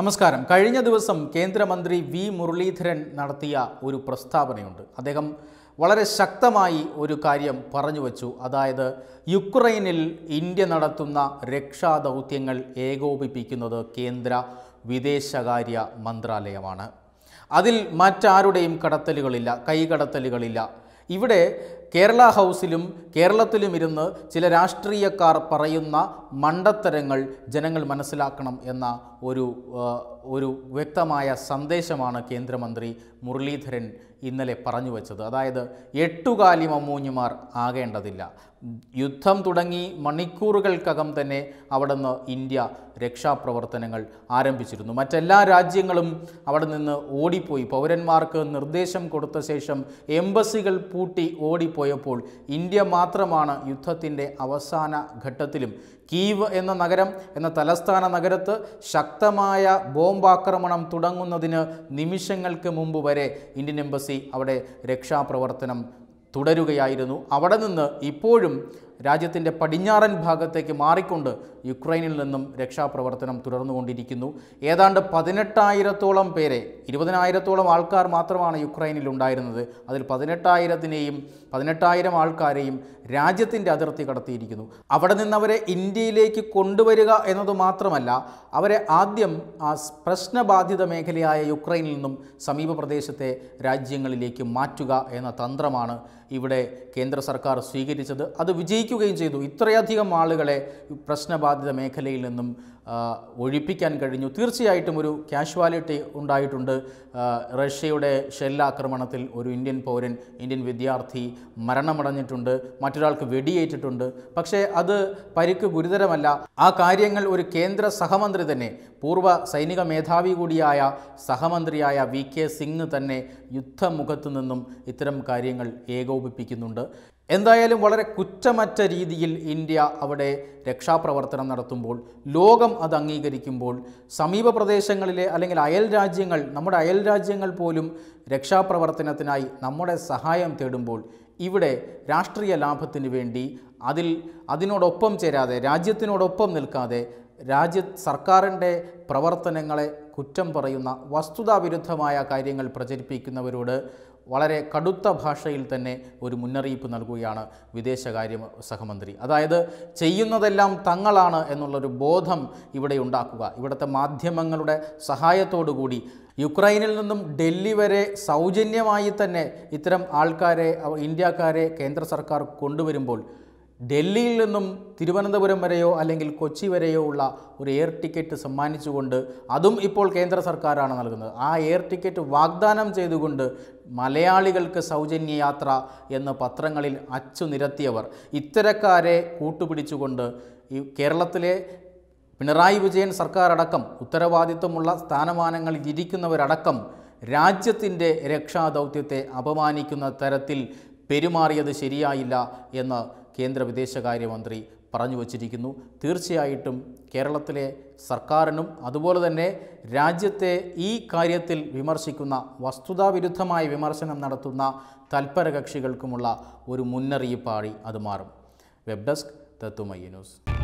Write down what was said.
നമസ്കാരം കഴിഞ്ഞ ദിവസം കേന്ദ്രമന്ത്രി വി മുരളീധരൻ നടത്തിയ ഒരു പ്രസ്താവനയുണ്ട് അദ്ദേഹം വളരെ ശക്തമായി ഒരു കാര്യം പറഞ്ഞു വച്ചു അതായത് യുക്രൈനിൽ ഇന്ത്യ നടത്തുന്ന രക്ഷാദൗത്യങ്ങൾ ഏകോപിപ്പിക്കുന്നത് കേന്ദ്ര വിദേശകാര്യ മന്ത്രാലയമാണ് അതിൽ മറ്റാരുടെയും കടത്തലുകളില്ല കൈകടത്തലുകളില്ല ഇവിടെ കേരള ഹൗസിലും കേരളത്തിലും ഇരുന്ന് ചില രാഷ്ട്രീയക്കാർ പറയുന്ന മണ്ടത്തരങ്ങൾ ജനങ്ങൾ മനസ്സിലാക്കണം എന്ന ഒരു ഒരു വ്യക്തമായ സന്ദേശമാണ് കേന്ദ്രമന്ത്രി മുരളീധരൻ ഇന്നലെ പറഞ്ഞു വച്ചത് അതായത് എട്ടുകാലി മമ്മൂഞ്ഞുമാർ ആകേണ്ടതില്ല യുദ്ധം തുടങ്ങി മണിക്കൂറുകൾക്കകം തന്നെ അവിടുന്ന് ഇന്ത്യ രക്ഷാപ്രവർത്തനങ്ങൾ ആരംഭിച്ചിരുന്നു മറ്റെല്ലാ രാജ്യങ്ങളും അവിടെ നിന്ന് ഓടിപ്പോയി പൗരന്മാർക്ക് നിർദ്ദേശം കൊടുത്ത ശേഷം എംബസികൾ പൂട്ടി ഓടിപ്പോയപ്പോൾ ഇന്ത്യ മാത്രമാണ് യുദ്ധത്തിൻ്റെ അവസാന ഘട്ടത്തിലും കീവ് എന്ന നഗരം എന്ന തലസ്ഥാന നഗരത്ത് ശക്തി ശക്തമായ ബോംബാക്രമണം തുടങ്ങുന്നതിന് നിമിഷങ്ങൾക്ക് മുമ്പ് വരെ ഇന്ത്യൻ എംബസി അവിടെ രക്ഷാപ്രവർത്തനം തുടരുകയായിരുന്നു അവിടെ നിന്ന് ഇപ്പോഴും രാജ്യത്തിൻ്റെ പടിഞ്ഞാറൻ ഭാഗത്തേക്ക് മാറിക്കൊണ്ട് യുക്രൈനിൽ നിന്നും രക്ഷാപ്രവർത്തനം തുടർന്നുകൊണ്ടിരിക്കുന്നു ഏതാണ്ട് പതിനെട്ടായിരത്തോളം പേരെ ഇരുപതിനായിരത്തോളം ആൾക്കാർ മാത്രമാണ് യുക്രൈനിൽ ഉണ്ടായിരുന്നത് അതിൽ പതിനെട്ടായിരത്തിനെയും പതിനെട്ടായിരം ആൾക്കാരെയും രാജ്യത്തിൻ്റെ അതിർത്തി കടത്തിയിരിക്കുന്നു അവിടെ നിന്നവരെ ഇന്ത്യയിലേക്ക് കൊണ്ടുവരിക എന്നത് മാത്രമല്ല അവരെ ആദ്യം ആ പ്രശ്നബാധിത മേഖലയായ യുക്രൈനിൽ നിന്നും സമീപ പ്രദേശത്തെ രാജ്യങ്ങളിലേക്ക് മാറ്റുക എന്ന തന്ത്രമാണ് ഇവിടെ കേന്ദ്ര സർക്കാർ സ്വീകരിച്ചത് അത് വിജയിക്കും തെളിയിക്കുകയും ചെയ്തു ഇത്രയധികം ആളുകളെ പ്രശ്നബാധിത മേഖലയിൽ നിന്നും ഒഴിപ്പിക്കാൻ കഴിഞ്ഞു തീർച്ചയായിട്ടും ഒരു കാഷ്വാലിറ്റി ഉണ്ടായിട്ടുണ്ട് റഷ്യയുടെ ഷെല്ലാക്രമണത്തിൽ ഒരു ഇന്ത്യൻ പൗരൻ ഇന്ത്യൻ വിദ്യാർത്ഥി മരണമടഞ്ഞിട്ടുണ്ട് മറ്റൊരാൾക്ക് വെടിയേറ്റിട്ടുണ്ട് പക്ഷേ അത് പരിക്ക് ഗുരുതരമല്ല ആ കാര്യങ്ങൾ ഒരു കേന്ദ്ര സഹമന്ത്രി തന്നെ പൂർവ്വ സൈനിക മേധാവി കൂടിയായ സഹമന്ത്രിയായ വി കെ സിംഗ് തന്നെ യുദ്ധമുഖത്തു നിന്നും ഇത്തരം കാര്യങ്ങൾ ഏകോപിപ്പിക്കുന്നുണ്ട് എന്തായാലും വളരെ കുറ്റമറ്റ രീതിയിൽ ഇന്ത്യ അവിടെ രക്ഷാപ്രവർത്തനം നടത്തുമ്പോൾ ലോകം അത് അംഗീകരിക്കുമ്പോൾ സമീപ പ്രദേശങ്ങളിലെ അല്ലെങ്കിൽ അയൽ രാജ്യങ്ങൾ നമ്മുടെ അയൽ രാജ്യങ്ങൾ പോലും രക്ഷാപ്രവർത്തനത്തിനായി നമ്മുടെ സഹായം തേടുമ്പോൾ ഇവിടെ രാഷ്ട്രീയ ലാഭത്തിന് വേണ്ടി അതിൽ അതിനോടൊപ്പം ചേരാതെ രാജ്യത്തിനോടൊപ്പം നിൽക്കാതെ രാജ്യ സർക്കാരിൻ്റെ പ്രവർത്തനങ്ങളെ കുറ്റം പറയുന്ന വസ്തുതാവിരുദ്ധമായ കാര്യങ്ങൾ പ്രചരിപ്പിക്കുന്നവരോട് വളരെ കടുത്ത ഭാഷയിൽ തന്നെ ഒരു മുന്നറിയിപ്പ് നൽകുകയാണ് വിദേശകാര്യ സഹമന്ത്രി അതായത് ചെയ്യുന്നതെല്ലാം തങ്ങളാണ് എന്നുള്ളൊരു ബോധം ഇവിടെ ഉണ്ടാക്കുക ഇവിടുത്തെ മാധ്യമങ്ങളുടെ സഹായത്തോടുകൂടി കൂടി യുക്രൈനിൽ നിന്നും ഡൽഹി വരെ സൗജന്യമായി തന്നെ ഇത്തരം ആൾക്കാരെ ഇന്ത്യക്കാരെ കേന്ദ്ര സർക്കാർ കൊണ്ടുവരുമ്പോൾ ഡൽഹിയിൽ നിന്നും തിരുവനന്തപുരം വരെയോ അല്ലെങ്കിൽ കൊച്ചി വരെയോ ഉള്ള ഒരു എയർ ടിക്കറ്റ് സമ്മാനിച്ചുകൊണ്ട് അതും ഇപ്പോൾ കേന്ദ്ര സർക്കാരാണ് നൽകുന്നത് ആ എയർ ടിക്കറ്റ് വാഗ്ദാനം ചെയ്തുകൊണ്ട് മലയാളികൾക്ക് സൗജന്യ യാത്ര എന്ന് പത്രങ്ങളിൽ അച്ചു നിരത്തിയവർ ഇത്തരക്കാരെ കൂട്ടുപിടിച്ചുകൊണ്ട് ഈ കേരളത്തിലെ പിണറായി വിജയൻ സർക്കാർ അടക്കം ഉത്തരവാദിത്വമുള്ള സ്ഥാനമാനങ്ങളിൽ ഇരിക്കുന്നവരടക്കം രാജ്യത്തിൻ്റെ രക്ഷാദൗത്യത്തെ അപമാനിക്കുന്ന തരത്തിൽ പെരുമാറിയത് ശരിയായില്ല എന്ന് കേന്ദ്ര വിദേശകാര്യമന്ത്രി പറഞ്ഞു വച്ചിരിക്കുന്നു തീർച്ചയായിട്ടും കേരളത്തിലെ സർക്കാരിനും അതുപോലെ തന്നെ രാജ്യത്തെ ഈ കാര്യത്തിൽ വിമർശിക്കുന്ന വസ്തുതാവിരുദ്ധമായ വിമർശനം നടത്തുന്ന തൽപര കക്ഷികൾക്കുമുള്ള ഒരു മുന്നറിയിപ്പായി അത് മാറും വെബ് ഡെസ്ക് തത്തുമയ്യ ന്യൂസ്